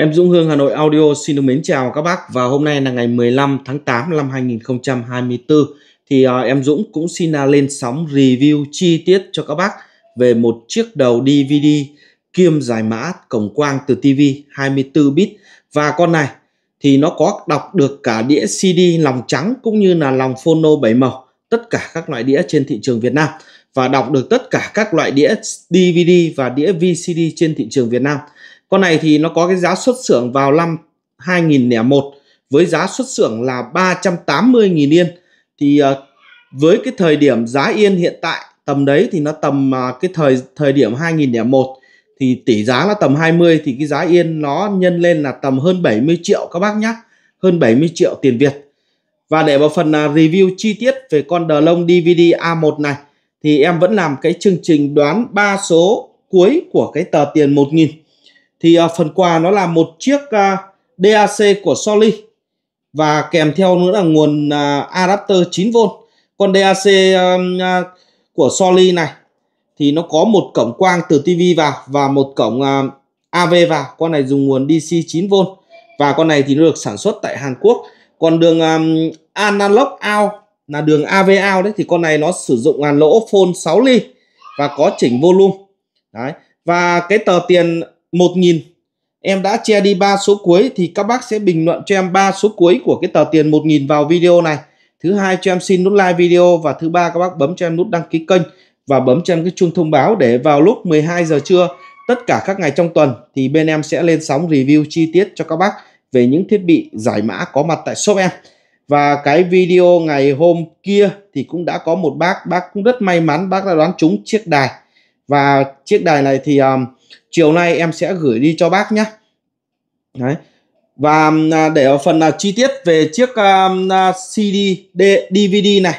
Em Dũng Hương Hà Nội Audio xin được mến chào các bác và hôm nay là ngày 15 tháng 8 năm 2024 thì à, em Dũng cũng xin à, lên sóng review chi tiết cho các bác về một chiếc đầu DVD kiêm giải mã cổng quang từ TV 24 bit và con này thì nó có đọc được cả đĩa CD lòng trắng cũng như là lòng phono 7 màu tất cả các loại đĩa trên thị trường Việt Nam và đọc được tất cả các loại đĩa DVD và đĩa VCD trên thị trường Việt Nam con này thì nó có cái giá xuất xưởng vào năm 2001 với giá xuất xưởng là 380.000 yên. Thì ờ, với cái thời điểm giá yên hiện tại tầm đấy thì nó tầm ờ, cái thời thời điểm 2001 thì tỷ giá là tầm 20 thì cái giá yên nó nhân lên là tầm hơn 70 triệu các bác nhé. Hơn 70 triệu tiền Việt. Và để vào phần ờ, review chi tiết về con đờ lông DVD A1 này thì em vẫn làm cái chương trình đoán ba số cuối của cái tờ tiền 1000 thì uh, phần quà nó là một chiếc uh, à, DAC của Soli và kèm theo nữa là nguồn uh, adapter 9V. Con DAC uh, uh, của Soli này thì nó có một cổng quang từ TV vào và một cổng uh, AV vào. Con này dùng nguồn DC 9V và con này thì nó được sản xuất tại Hàn Quốc. Còn đường um, analog out là đường AV out đấy thì con này nó sử dụng là lỗ phone 6 ly và có chỉnh volume. Đấy. Và cái tờ tiền 1.000 em đã che đi ba số cuối thì các bác sẽ bình luận cho em ba số cuối của cái tờ tiền 1.000 vào video này thứ hai cho em xin nút like video và thứ ba các bác bấm cho em nút đăng ký kênh và bấm cho em cái chuông thông báo để vào lúc 12 giờ trưa tất cả các ngày trong tuần thì bên em sẽ lên sóng review chi tiết cho các bác về những thiết bị giải mã có mặt tại shop em và cái video ngày hôm kia thì cũng đã có một bác bác cũng rất may mắn bác đã đoán trúng chiếc đài và chiếc đài này thì um, chiều nay em sẽ gửi đi cho bác nhé Đấy. và à, để ở phần à, chi tiết về chiếc à, CD DVD này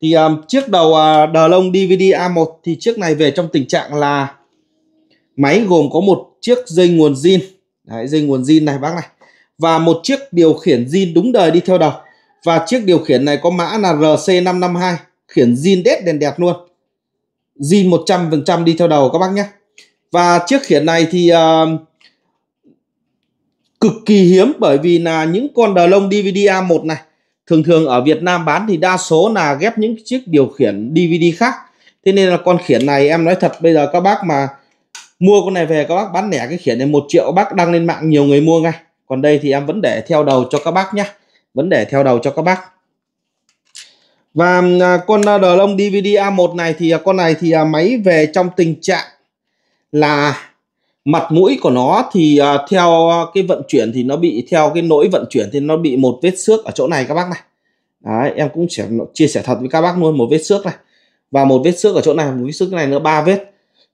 thì chiếc đầu đờ lông DVD A1 thì chiếc này về trong tình trạng là máy gồm có một chiếc dây nguồn zin Đấy, dây nguồn zin này bác này và một chiếc điều khiển zin đúng đời đi theo đầu và chiếc điều khiển này có mã là RC552 khiển zin đét đèn đẹp luôn zin 100% đi theo đầu các bác nhé và chiếc khiển này thì uh, cực kỳ hiếm bởi vì là những con đờ lông DVD A1 này thường thường ở Việt Nam bán thì đa số là ghép những chiếc điều khiển DVD khác thế nên là con khiển này em nói thật bây giờ các bác mà mua con này về các bác bán lẻ cái khiển này một triệu bác đăng lên mạng nhiều người mua ngay còn đây thì em vẫn để theo đầu cho các bác nhé vẫn để theo đầu cho các bác và à, con đờ lông DVD A1 này thì à, con này thì à, máy về trong tình trạng là mặt mũi của nó thì uh, theo à, cái vận chuyển thì nó bị theo cái nỗi vận chuyển thì nó bị một vết xước ở chỗ này các bác này Đấy, em cũng sẽ chia sẻ thật với các bác luôn một vết xước này và một vết xước ở chỗ này một vết xước này nữa ba vết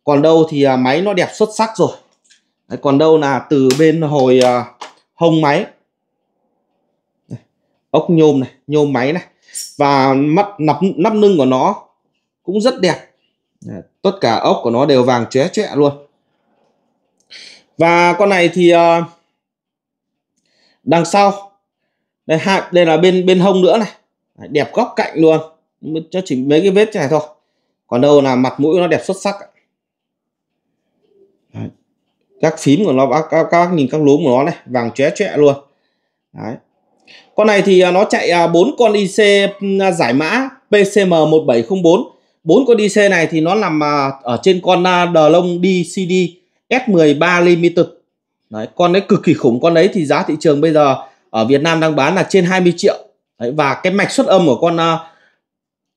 còn đâu thì uh, máy nó đẹp xuất sắc rồi Đấy, còn đâu là từ bên hồi uh, hông máy ốc nhôm này nhôm máy này và mắt nắp nắp lưng của nó cũng rất đẹp tất cả ốc của nó đều vàng chóe chẹ luôn và con này thì uh, đằng sau đây hai đây là bên bên hông nữa này đẹp góc cạnh luôn cho chỉ mấy cái vết này thôi còn đâu là mặt mũi nó đẹp xuất sắc Đấy. các phím của nó các, các, các nhìn các lúm của nó này vàng chóe chẹ luôn Đấy. con này thì ờ, nó chạy ờ, bốn con IC ừ, giải mã PCM 1704 bốn con IC này thì nó nằm à, ở trên con à, đờ lông DCD S13 Limited đấy, con đấy cực kỳ khủng con đấy thì giá thị trường bây giờ ở Việt Nam đang bán là trên 20 triệu đấy, và cái mạch xuất âm của con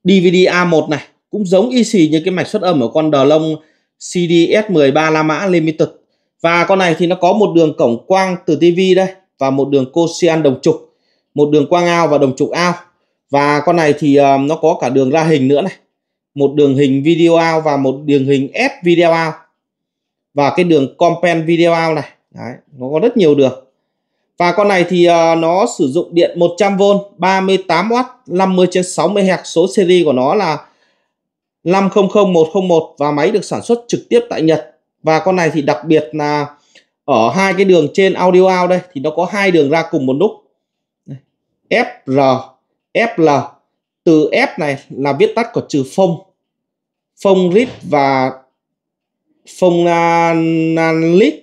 DVD à, A1 này cũng giống y xì như cái mạch xuất âm của con đờ lông CDS13 La Mã Limited và con này thì nó có một đường cổng quang từ TV đây và một đường coaxial đồng trục một đường quang ao và đồng trục ao và con này thì uh, nó có cả đường ra hình nữa này một đường hình video out và một đường hình ép video out và cái đường compend video out này Đấy, nó có rất nhiều đường và con này thì uh, nó sử dụng điện 100V 38W 50 trên 60 Hz số seri của nó là 500101 và máy được sản xuất trực tiếp tại Nhật và con này thì đặc biệt là ở hai cái đường trên audio out đây thì nó có hai đường ra cùng một lúc FR FL từ F này là viết tắt của trừ phong phong rít và phong nan lít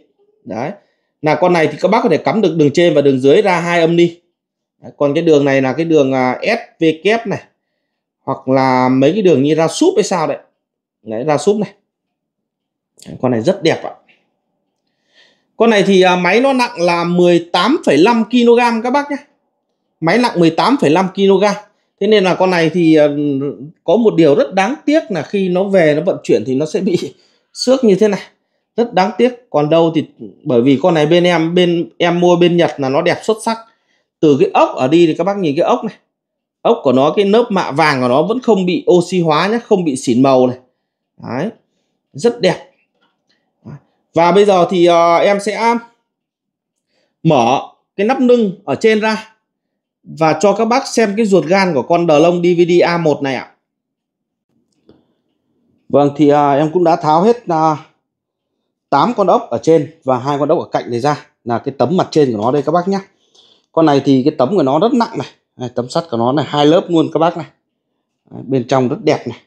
đấy là con này thì các bác có thể cắm được đường trên và đường dưới ra hai âm đi đấy. còn cái đường này là cái đường à, SV kép e này hoặc là mấy cái đường như ra súp hay sao đấy đấy ra súp này con này rất đẹp ạ con này thì à, máy nó nặng là 18,5 kg các bác nhé máy nặng 18,5 kg thế nên là con này thì ờ, có một điều rất đáng tiếc là khi nó về nó vận chuyển thì nó sẽ bị xước như thế này rất đáng tiếc còn đâu thì bởi vì con này bên em bên em mua bên Nhật là nó đẹp xuất sắc từ cái ốc ở đi thì các bác nhìn cái ốc này ốc của nó cái nớp mạ vàng của nó vẫn không bị oxy hóa nhé không bị xỉn màu này Đấy. rất đẹp và bây giờ thì uh, em sẽ mở cái nắp nưng ở trên ra và cho các bác xem cái ruột gan của con đờ lông DVD A1 này ạ. Vâng thì à, em cũng đã tháo hết à, 8 con ốc ở trên và hai con ốc ở cạnh này ra là cái tấm mặt trên của nó đây các bác nhé. Con này thì cái tấm của nó rất nặng này, này tấm sắt của nó này hai lớp luôn các bác này. Đấy, bên trong rất đẹp này.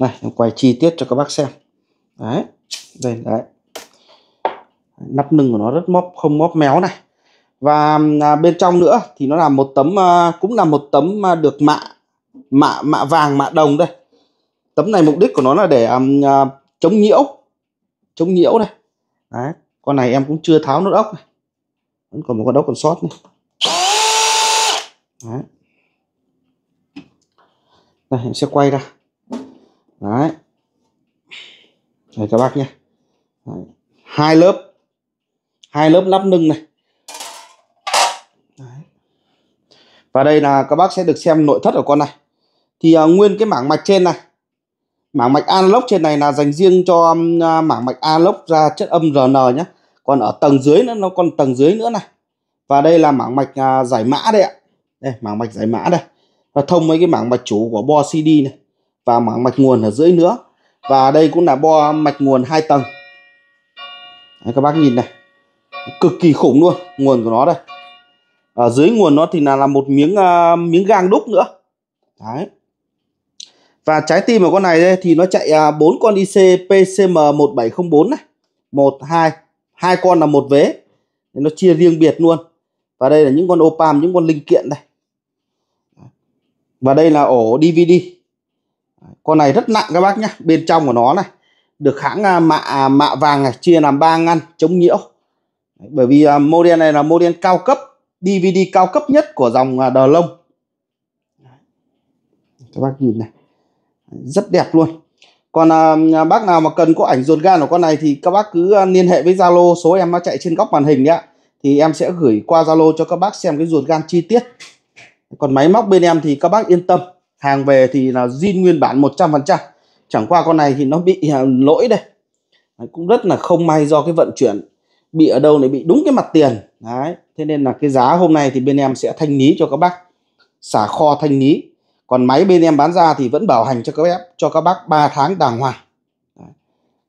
Này em quay chi tiết cho các bác xem. Đấy, đây đấy. Nắp nừng của nó rất móp không móp méo này và à, bên trong nữa thì nó là một tấm à, cũng là một tấm à, được mạ mạ mạ vàng mạ đồng đây tấm này mục đích của nó là để um, uh, chống nhiễu chống nhiễu đây Đấy. con này em cũng chưa tháo nốt ốc này vẫn còn một con ốc còn sót này Đấy. đây em sẽ quay ra Đấy. Đây các bác nhé Đấy. hai lớp hai lớp lắp nưng này và đây là các bác sẽ được xem nội thất của con này thì uh, nguyên cái mảng mạch trên này mảng mạch analog trên này là dành riêng cho um, à, mảng mạch analog ra chất âm RN nhé còn ở tầng dưới nữa nó còn tầng dưới nữa này và đây là mảng mạch uh, giải mã đây ạ đây mảng mạch giải mã đây và thông với cái mảng mạch chủ của bo CD này và mảng mạch nguồn ở dưới nữa và đây cũng là bo mạch nguồn hai tầng Đấy, các bác nhìn này cực kỳ khủng luôn nguồn của nó đây ở dưới nguồn nó thì là là một miếng uh, miếng gang đúc nữa đấy và trái tim của con này đây thì nó chạy ờ, bốn uh, con IC PCM 1704 này một hai hai con là một vế nó chia riêng biệt luôn và đây là những con opam những con linh kiện đây và đây là ổ DVD con này rất nặng các bác nhá bên trong của nó này được hãng ờ, mạ à, mạ vàng này chia làm ba ngăn chống nhiễu bởi vì model này là model cao cấp DVD cao cấp nhất của dòng à, đờ lông các bác nhìn này rất đẹp luôn còn à, bác nào mà cần có ảnh ruột gan của con này thì các bác cứ à, liên hệ với Zalo số em nó chạy trên góc màn hình đấy ạ thì em sẽ gửi qua Zalo cho các bác xem cái ruột gan chi tiết còn máy móc bên em thì các bác yên tâm hàng về thì là zin nguyên bản 100% chẳng qua con này thì nó bị à, lỗi đây cũng rất là không may do cái vận chuyển bị ở đâu này bị đúng cái mặt tiền Đấy, thế nên là cái giá hôm nay thì bên em sẽ thanh lý cho các bác xả kho thanh lý. Còn máy bên em bán ra thì vẫn bảo hành cho các bác cho các bác 3 tháng đàng hoàng. Đấy.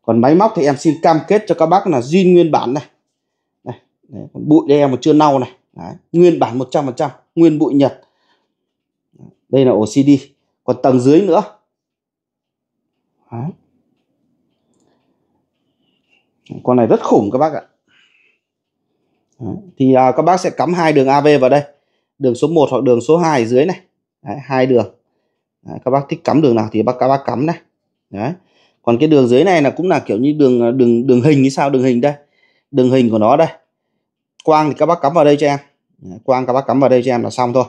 Còn máy móc thì em xin cam kết cho các bác là duy nguyên bản này. Đây, đấy, bụi đây em mà chưa nâu này. Đấy, nguyên bản 100%, nguyên bụi Nhật. Đây là ổ CD, còn tầng dưới nữa. Đấy. Con này rất khủng các bác ạ thì à, các bác sẽ cắm hai đường AV vào đây đường số 1 hoặc đường số 2 ở dưới này Đấy, hai đường Đấy, các bác thích cắm đường nào thì các bác cắm này Đấy. còn cái đường dưới này là cũng là kiểu như đường à, đường đường hình như sao đường hình đây đường hình của nó đây quang thì các bác cắm vào đây cho em Đấy, quang các bác cắm vào đây cho em là xong thôi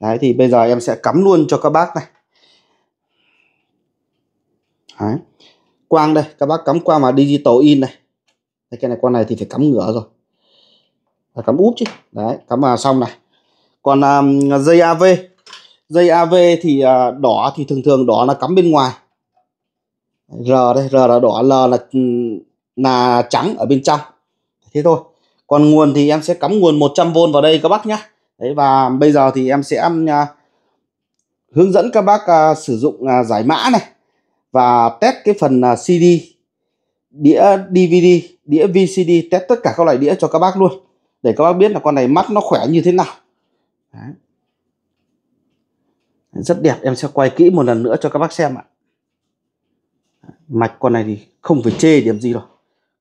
Đấy thì bây giờ em sẽ cắm luôn cho các bác này Đấy. quang đây các bác cắm qua mà digital in này Đấy, cái này con này thì phải cắm ngửa rồi là cắm úp chứ đấy cắm vào xong này còn um, dây AV dây AV thì uh, đỏ thì thường thường đỏ là cắm bên ngoài R đây R là đỏ L là là trắng ở bên trong thế thôi còn nguồn thì em sẽ cắm nguồn 100V vào đây các bác nhé đấy và bây giờ thì em sẽ uh, hướng dẫn các bác uh, sử dụng uh, giải mã này và test cái phần uh, CD đĩa DVD đĩa VCD test tất cả các loại đĩa cho các bác luôn để các bác biết là con này mắt nó khỏe như thế nào Đấy. rất đẹp em sẽ quay kỹ một lần nữa cho các bác xem ạ mạch con này thì không phải chê điểm gì rồi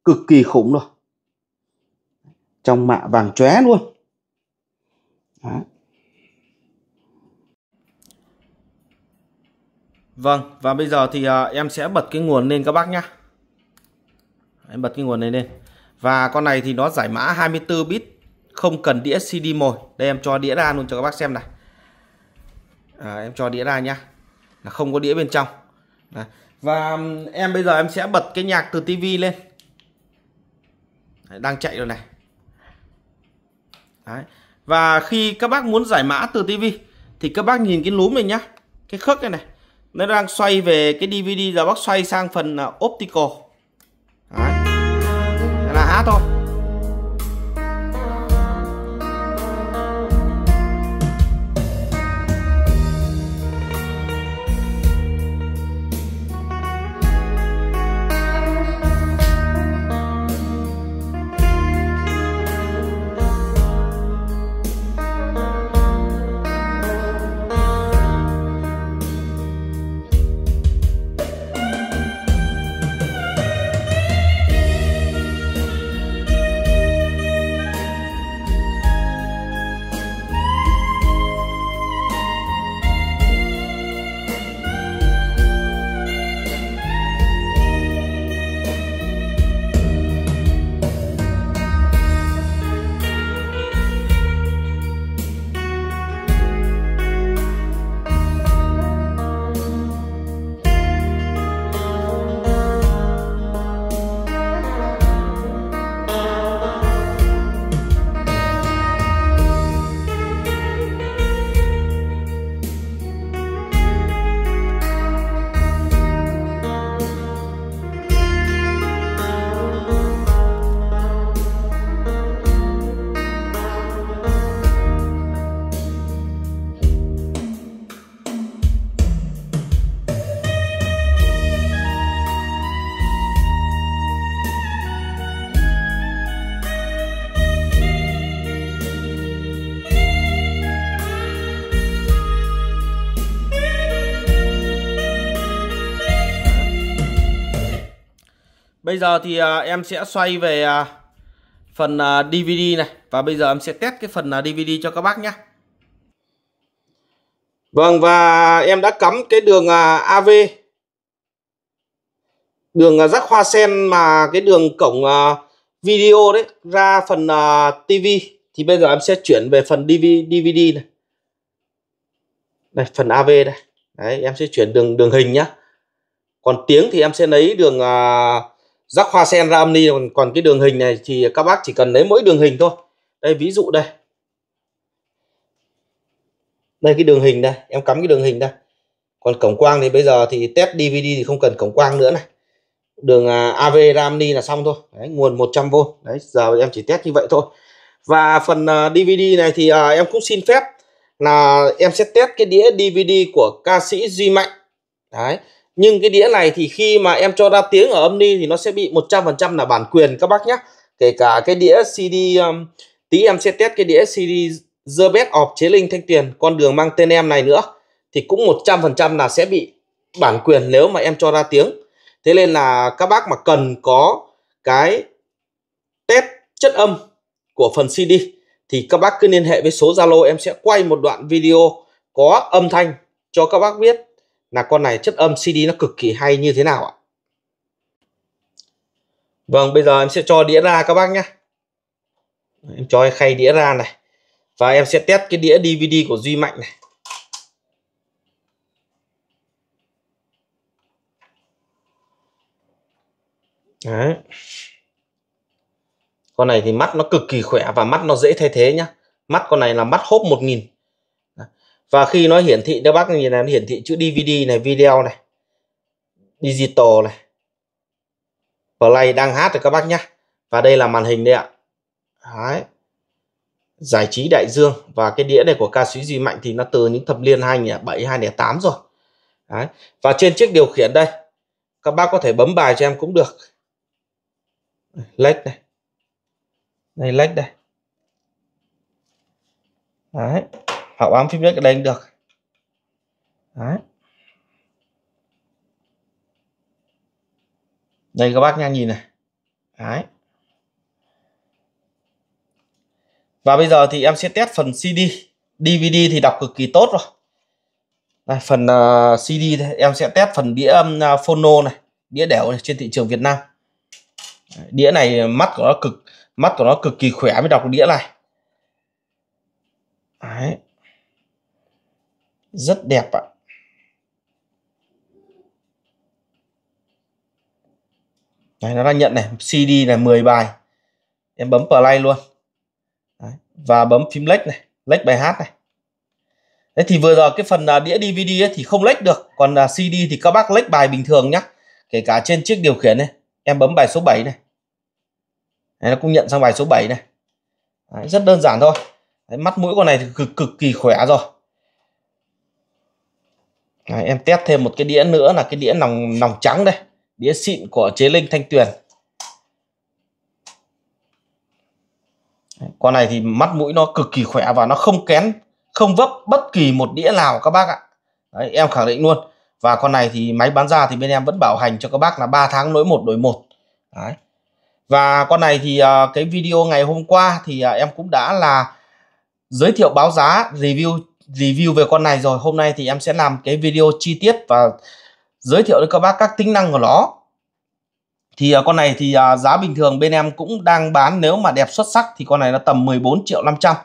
cực kỳ khủng rồi trong mạ vàng chóe luôn Đấy. Vâng, và bây giờ thì à, em sẽ bật cái nguồn lên các bác nhá. Em bật cái nguồn này lên. Và con này thì nó giải mã 24 bit không cần đĩa CD mồi. Đây em cho đĩa ra luôn cho các bác xem này. À, em cho đĩa ra nhá. Là không có đĩa bên trong. Đấy. Và em bây giờ em sẽ bật cái nhạc từ tivi lên. Đấy, đang chạy rồi này. Đấy. Và khi các bác muốn giải mã từ tivi thì các bác nhìn cái lúm này nhá. Cái khớp này này. Nó đang xoay về cái DVD giờ bác xoay sang phần à, optical 拿斗。Bây giờ thì à, em sẽ xoay về à, phần DVD à, này và bây giờ em sẽ test cái phần DVD cho các bác nhé. Vâng và em đã cắm cái đường AV đường rắc hoa sen mà cái đường cổng video đấy ra phần TV thì bây giờ em sẽ chuyển về phần DVD này. Đây phần AV đây. Đấy em sẽ chuyển đường đường hình nhá. Còn tiếng thì em sẽ lấy đường uh, rắc hoa sen ra âm ni còn, còn cái đường hình này thì các bác chỉ cần lấy mỗi đường hình thôi đây ví dụ đây đây cái đường hình đây em cắm cái đường hình đây còn cổng quang thì bây giờ thì test DVD thì không cần cổng quang nữa này đường à, AV ramni là xong thôi đấy, nguồn 100V đấy giờ em chỉ test như vậy thôi và phần DVD à, này thì à, em cũng xin phép là em sẽ test cái đĩa DVD của ca sĩ Duy Mạnh đấy nhưng cái đĩa này thì khi mà em cho ra tiếng ở âm ni thì nó sẽ bị 100% là bản quyền các bác nhé kể cả cái đĩa CD um, tí em sẽ test cái đĩa CD The Best of Chế Linh Thanh tiền con đường mang tên em này nữa thì cũng 100% là sẽ bị bản quyền nếu mà em cho ra tiếng thế nên là các bác mà cần có cái test chất âm của phần CD thì các bác cứ liên hệ với số Zalo em sẽ quay một đoạn video có âm thanh cho các bác biết là con này chất âm CD nó cực kỳ hay như thế nào ạ Vâng bây giờ em sẽ cho đĩa ra các bác nhé Em cho khay đĩa ra này Và em sẽ test cái đĩa DVD của Duy Mạnh này Đấy. Con này thì mắt nó cực kỳ khỏe và mắt nó dễ thay thế nhá. Mắt con này là mắt hốp 1000 và khi nó hiển thị các bác nhìn này nó hiển thị chữ DVD này video này digital này play đang hát rồi các bác nhé và đây là màn hình đây ạ Đấy. giải trí đại dương và cái đĩa này của ca sĩ Duy Mạnh thì nó từ những thập niên 2007 2008 rồi Đấy. và trên chiếc điều khiển đây các bác có thể bấm bài cho em cũng được lách này đây lách đây Đấy hoặc bấm phím nhất cái đây được Đấy. đây các bác nha nhìn này Đấy. và bây giờ thì em sẽ test phần CD DVD thì đọc cực kỳ tốt rồi đây, phần uh, CD đây. em sẽ test phần đĩa âm uh, ờ, phono này đĩa đẻo này, trên thị trường Việt Nam đĩa này mắt của nó cực mắt của nó cực kỳ khỏe mới đọc đĩa này Đấy rất đẹp ạ Đấy, nó đang nhận này CD là 10 bài em bấm play luôn Đấy, và bấm phím lách này lách bài hát này Đấy thì vừa giờ cái phần à, đĩa DVD ấy thì không lách được còn à, CD thì các bác lách bài bình thường nhá kể cả trên chiếc điều khiển này em bấm bài số 7 này Đấy, nó cũng nhận sang bài số 7 này Đấy, rất đơn giản thôi Đấy, mắt mũi con này thì cực cực kỳ khỏe rồi Đấy, em test thêm một cái đĩa nữa là cái đĩa nòng nòng trắng đây đĩa xịn của chế linh thanh tuyền Đấy, con này thì mắt mũi nó cực kỳ khỏe và nó không kén không vấp bất kỳ một đĩa nào các bác ạ Đấy, em khẳng định luôn và con này thì máy bán ra thì bên em vẫn bảo hành cho các bác là 3 tháng nối một đổi một Đấy. và con này thì uh, cái video ngày hôm qua thì uh, em cũng đã là giới thiệu báo giá review review về con này rồi hôm nay thì em sẽ làm cái video chi tiết và giới thiệu đến các bác các tính năng của nó thì uh, con này thì uh, giá bình thường bên em cũng đang bán nếu mà đẹp xuất sắc thì con này nó tầm 14 triệu 500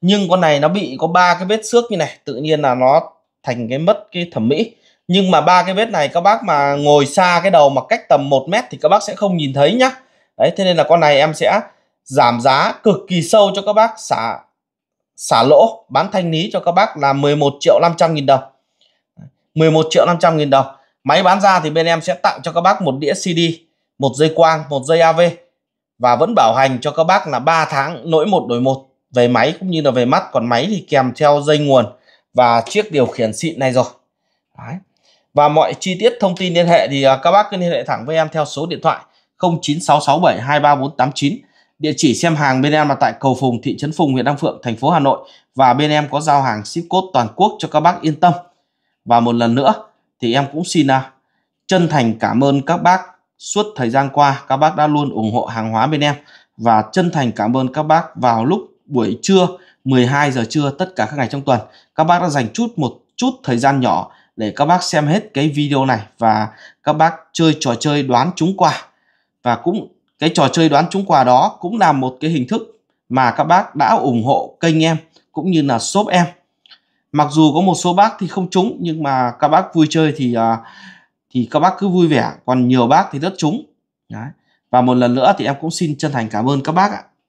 nhưng con này nó bị có ba cái vết xước như này tự nhiên là nó thành cái mất cái thẩm mỹ nhưng mà ba cái vết này các bác mà ngồi xa cái đầu mà cách tầm 1 mét thì các bác sẽ không nhìn thấy nhá đấy thế nên là con này em sẽ giảm giá cực kỳ sâu cho các bác xả xả lỗ bán thanh lý cho các bác là 11 triệu 500 nghìn đồng 11 triệu 500 nghìn đồng máy bán ra thì bên em sẽ tặng cho các bác một đĩa CD một dây quang một dây AV và vẫn bảo hành cho các bác là 3 tháng nỗi một đổi một về máy cũng như là về mắt còn máy thì kèm theo dây nguồn và chiếc điều khiển xịn này rồi Đấy. và mọi chi tiết thông tin liên hệ thì à, các bác cứ liên hệ thẳng với em theo số điện thoại 0966723489 Địa chỉ xem hàng bên em là tại cầu Phùng, thị trấn Phùng, huyện Đan Phượng, thành phố Hà Nội và bên em có giao hàng ship code toàn quốc cho các bác yên tâm. Và một lần nữa thì em cũng xin à, chân thành cảm ơn các bác suốt thời gian qua các bác đã luôn ủng hộ hàng hóa bên em và chân thành cảm ơn các bác vào lúc buổi trưa 12 giờ trưa tất cả các ngày trong tuần các bác đã dành chút một chút thời gian nhỏ để các bác xem hết cái video này và các bác chơi trò chơi đoán trúng quà và cũng cái trò chơi đoán trúng quà đó cũng là một cái hình thức mà các bác đã ủng hộ kênh em cũng như là shop em mặc dù có một số bác thì không trúng nhưng mà các bác vui chơi thì à, thì các bác cứ vui vẻ còn nhiều bác thì rất trúng Đấy. và một lần nữa thì em cũng xin chân thành cảm ơn các bác ạ